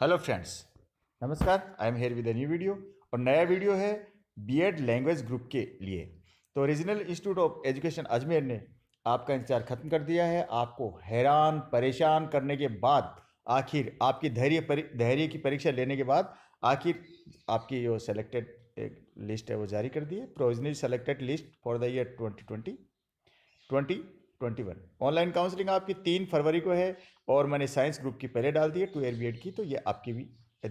hello friends नमस्कार I am here with a new video और नया वीडियो है बीएड लैंग्वेज ग्रुप के लिए तो regional institute of education Ajmer ने आपका इंतजार खत्म कर दिया है आपको हैरान परेशान करने के बाद आखिर आपकी धैर्य धैर्य की परीक्षा लेने के बाद आखिर आपकी जो सेलेक्टेड एक लिस्ट है वो जारी कर दी है provisionally selected list for the year twenty twenty twenty twenty one online counselling आपकी तीन फरवरी को है और मैंने साइंस ग्रुप की पहले डाल दी है टू एयर बी की तो ये आपकी भी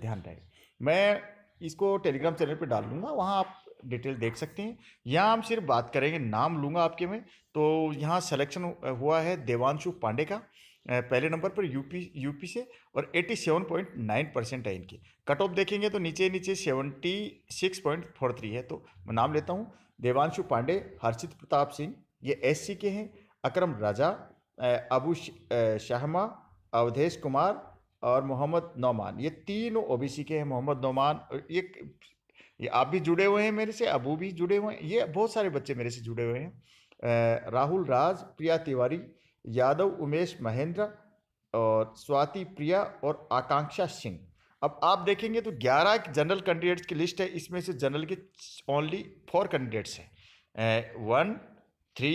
ध्यान रहे मैं इसको टेलीग्राम चैनल पर डाल लूँगा वहाँ आप डिटेल देख सकते हैं यहाँ हम सिर्फ बात करेंगे नाम लूँगा आपके में तो यहाँ सेलेक्शन हुआ है देवांशु पांडे का पहले नंबर पर यूपी यूपी से और 87.9 परसेंट है इनकी कट ऑफ देखेंगे तो नीचे नीचे 76.43 है तो मैं नाम लेता हूँ देवांशु पांडे हर्षित प्रताप सिंह ये एससी के हैं अकरम राजा अबू शहमा अवधेश कुमार और मोहम्मद नौमान ये तीनों ओबीसी के हैं मोहम्मद नौमान ये ये आप भी जुड़े हुए हैं मेरे से अबू भी जुड़े हुए हैं ये बहुत सारे बच्चे मेरे से जुड़े हुए हैं राहुल राज प्रिया तिवारी यादव उमेश महेंद्र और स्वाति प्रिया और आकांक्षा सिंह अब आप देखेंगे तो 11 जनरल कैंडिडेट्स की लिस्ट है इसमें से जनरल के ओनली फोर कैंडिडेट्स हैं one three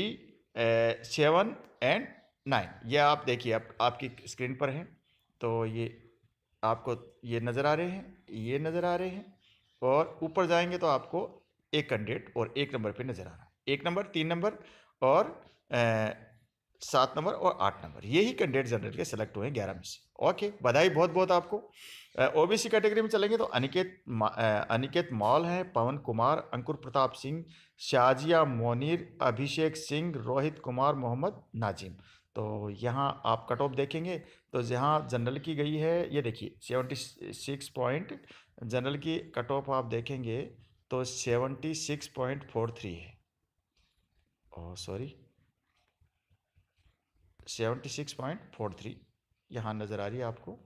seven and nine ये आप देखिए आप, आपकी स्क्रीन पर है तो ये आपको ये नज़र आ रहे हैं ये नज़र आ रहे हैं और ऊपर जाएंगे तो आपको एक कैंडिडेट और एक नंबर पे नज़र आ रहा है एक नंबर तीन नंबर और सात नंबर और आठ नंबर यही कैंडिडेट जनरल के सेलेक्ट हुए हैं ग्यारह में से ओके बधाई बहुत बहुत आपको ओबीसी कैटेगरी में चलेंगे तो अनिकेत अनिकेत मॉल हैं पवन कुमार अंकुर प्रताप सिंह शाजिया मोनिर अभिषेक सिंह रोहित कुमार मोहम्मद नाजिम तो यहाँ आप कट ऑफ देखेंगे तो जहाँ जनरल की गई है ये देखिए सेवेंटी सिक्स पॉइंट जनरल की कट ऑफ आप देखेंगे तो seventy six point four three है oh sorry seventy six point four three यहाँ नज़र आ रही है आपको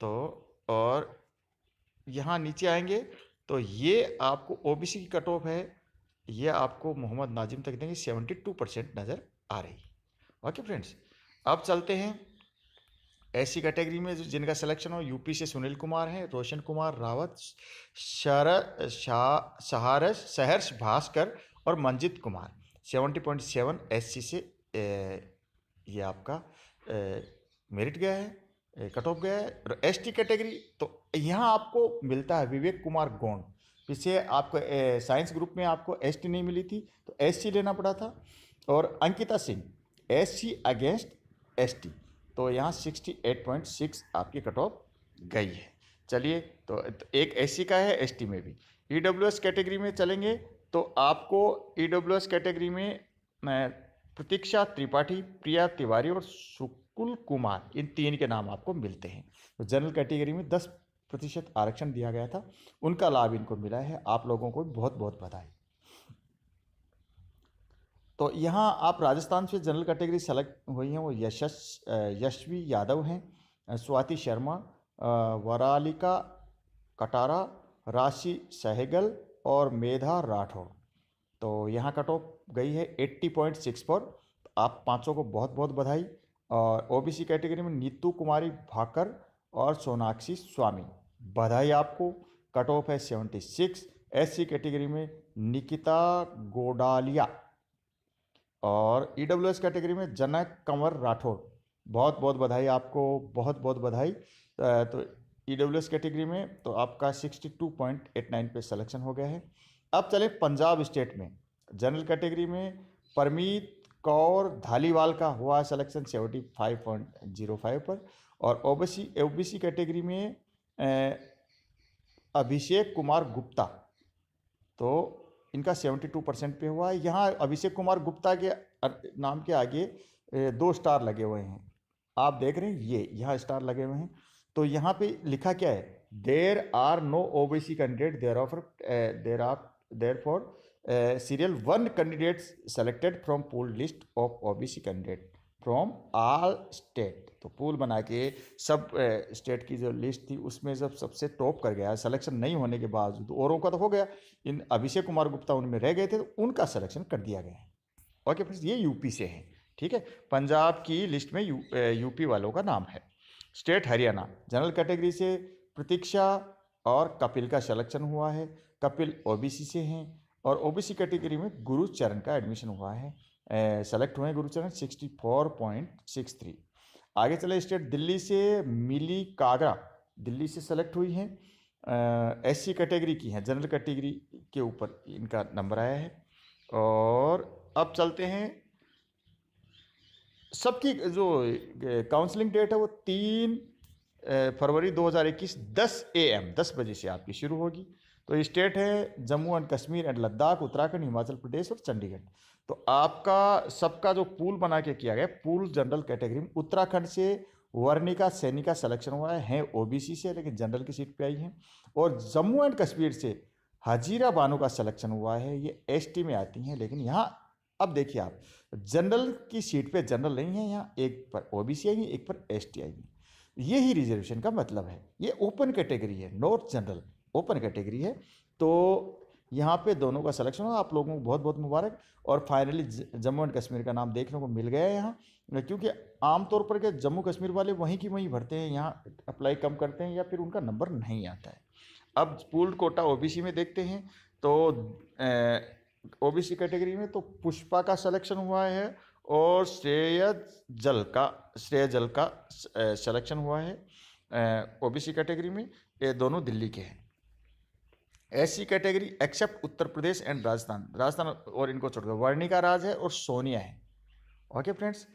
तो और यहाँ नीचे आएंगे तो ये आपको ओबीसी की कट ऑफ है ये आपको मोहम्मद नाजिम तक देंगे सेवेंटी टू परसेंट नज़र आ रही ओके फ्रेंड्स अब चलते हैं ऐसी कैटेगरी में जिनका सिलेक्शन हो यूपी से सुनील कुमार हैं रोशन कुमार रावत शर शाह सहारस सहर्ष भास्कर और Manjit Kumar seventy point seven S से ए, ये आपका मेरिट गया है कट ऑफ गया है एस टी कैटेगरी तो यहाँ आपको मिलता है विवेक कुमार गोंड पीछे आपको साइंस ग्रुप में आपको एस टी नहीं मिली थी तो एस सी लेना पड़ा था और अंकिता सिंह एस सी अगेंस्ट एस टी तो यहाँ सिक्सटी एट पॉइंट सिक्स आपकी कट ऑफ गई है चलिए तो एक एस सी का है एस टी में भी ई डब्ल्यू एस कैटेगरी में चलेंगे तो आपको ई डब्ल्यू एस कैटेगरी में प्रतीक्षा त्रिपाठी प्रिया तिवारी और सुख कुल कुमार इन तीन के नाम आपको मिलते हैं तो जनरल कैटेगरी में दस प्रतिशत आरक्षण दिया गया था उनका लाभ इनको मिला है आप लोगों को बहुत बहुत बधाई तो यहाँ आप राजस्थान से जनरल कैटेगरी सेलेक्ट हुई हैं वो यशस यशवी यादव हैं स्वाति शर्मा वरालिका कटारा राशि सहगल और मेधा राठौड़ तो यहाँ कटो गई है 80.64 आप पाँचों को बहुत बहुत बधाई और ओबीसी कैटेगरी में नीतू कुमारी भाकर और सोनाक्षी स्वामी बधाई आपको कट ऑफ है सेवेंटी सिक्स एस कैटेगरी में निकिता गोडालिया और ई डब्ल्यू एस कैटेगरी में जनक कंवर राठौर बहुत बहुत बधाई आपको बहुत बहुत बधाई तो ई डब्ल्यू एस कैटेगरी में तो आपका sixty two point eight nine पे सिलेक्शन हो गया है अब चले पंजाब स्टेट में जनरल कैटेगरी में परमीत कौर धालीवाल का हुआ selection seventy five point zero five पर और ओबीसी ओबीसी कैटेगरी में अभिषेक कुमार गुप्ता तो इनका सेवेंटी टू परसेंट पे हुआ है यहाँ अभिषेक कुमार गुप्ता के नाम के आगे दो स्टार लगे हुए हैं आप देख रहे हैं ये यहाँ स्टार लगे हुए हैं तो यहाँ पे लिखा क्या है there are no O B C candidate there offer there are there for candidate selected from selected list of O B C candidate from all state तो पूल बना के सब स्टेट की जो लिस्ट थी उसमें जब सबसे टॉप कर गया सिलेक्शन नहीं होने के बावजूद तो औरों का तो हो गया इन अभिषेक कुमार गुप्ता उनमें रह गए थे तो उनका सिलेक्शन कर दिया गया ओके फ्रेंड्स ये यूपी से हैं ठीक है पंजाब की लिस्ट में यू, यूपी वालों का नाम है स्टेट हरियाणा जनरल कैटेगरी से प्रतीक्षा और कपिल का सलेक्शन हुआ है कपिल ओबीसी से हैं और ओबीसी कैटेगरी में गुरुचरण का एडमिशन हुआ है सेलेक्ट हुए Gurucharan sixty four point six three आगे चले स्टेट दिल्ली से मिली कागरा दिल्ली से सेलेक्ट हुई हैं एस सी कैटेगरी की हैं जनरल कैटेगरी के ऊपर इनका नंबर आया है और अब चलते हैं सबकी जो काउंसलिंग डेट है वो तीन फरवरी 2021 10 एम 10 बजे से आपकी शुरू होगी तो स्टेट है जम्मू एंड कश्मीर एंड लद्दाख उत्तराखंड हिमाचल प्रदेश और चंडीगढ़ तो आपका सबका जो पूल बना के किया गया पूल जनरल कैटेगरी में उत्तराखंड से वर्णिका सैनिका सिलेक्शन हुआ है, हैं ओबीसी से लेकिन जनरल की सीट पे आई हैं और जम्मू एंड कश्मीर से हजीरा बानो का सिलेक्शन हुआ है ये एस में आती हैं लेकिन यहाँ अब देखिए आप जनरल की सीट पे जनरल नहीं है यहाँ एक पर ओबीसी आई है एक पर टी आई है यही रिजर्वेशन का मतलब है ये ओपन कैटेगरी है नॉर्थ जनरल ओपन कैटेगरी है तो यहाँ पे दोनों का सिलेक्शन हुआ आप लोगों को बहुत बहुत मुबारक और फाइनली जम्मू एंड कश्मीर का नाम देखने को मिल गया है यहाँ क्योंकि आमतौर पर क्या जम्मू कश्मीर वाले वहीं की वहीं भरते हैं यहाँ अप्लाई कम करते हैं या फिर उनका नंबर नहीं आता है अब पूल कोटा ओ में देखते हैं तो ओ कैटेगरी में तो पुष्पा का सलेक्शन हुआ है और श्रेय जल का श्रेय जल का सलेक्शन हुआ है ओ कैटेगरी में ये दोनों दिल्ली के हैं ऐसी category except Uttar Pradesh and Rajasthan Rajasthan और इनको छोड़कर वर्णिका राज है और सोनिया है okay friends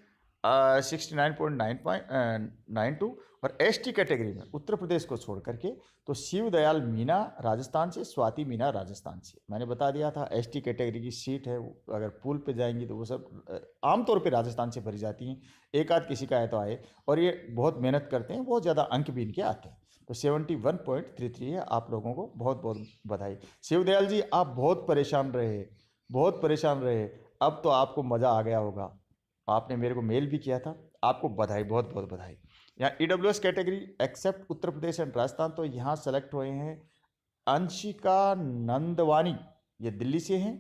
sixty nine point nine point nine two और एसटी कैटेगरी में उत्तर प्रदेश को छोड़ करके तो शिव दयाल मीना राजस्थान से स्वाति मीना राजस्थान से मैंने बता दिया था एसटी कैटेगरी की सीट है अगर पुल पे जाएंगी तो वो सब आमतौर पे राजस्थान से भरी जाती हैं एक आध किसी का है तो आए और ये बहुत मेहनत करते हैं बहुत ज़्यादा अंक भी इनके आते हैं तो seventy one point three three है आप लोगों को बहुत बहुत बधाई शिवदयाल जी आप बहुत परेशान रहे बहुत परेशान रहे अब तो आपको मज़ा आ गया होगा आपने मेरे को मेल भी किया था आपको बधाई बहुत बहुत बधाई यहाँ E e W S category except Uttar Pradesh and Rajasthan तो यहाँ सेलेक्ट हुए हैं अंशिका नंदवानी ये दिल्ली से हैं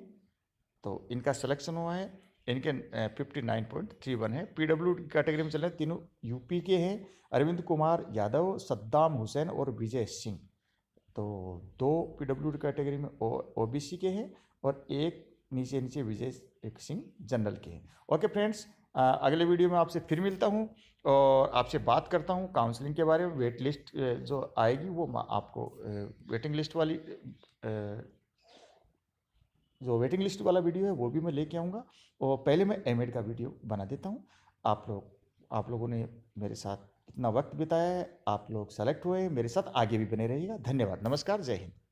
तो इनका सिलेक्शन हुआ है इनके fifty nine point three one है पी डब्ल्यू की कैटेगरी में चल रहे हैं तीनों यूपी के हैं अरविंद कुमार यादव सद्दाम हुसैन और विजय सिंह तो दो पी डब्ल्यू की कैटेगरी में ओ बी सी के हैं और एक नीचे नीचे विजय सिंह जनरल के हैं ओके फ्रेंड्स अगले वीडियो में आपसे फिर मिलता हूँ और आपसे बात करता हूँ काउंसलिंग के बारे में वेट लिस्ट जो आएगी वो आपको वेटिंग लिस्ट वाली जो वेटिंग लिस्ट वाला वीडियो है वो भी मैं लेके आऊँगा और पहले मैं एम का वीडियो बना देता हूँ आप लोग आप लोगों ने मेरे साथ इतना वक्त बिताया है आप लोग सेलेक्ट हुए मेरे साथ आगे भी बने रहिएगा धन्यवाद नमस्कार जय हिंद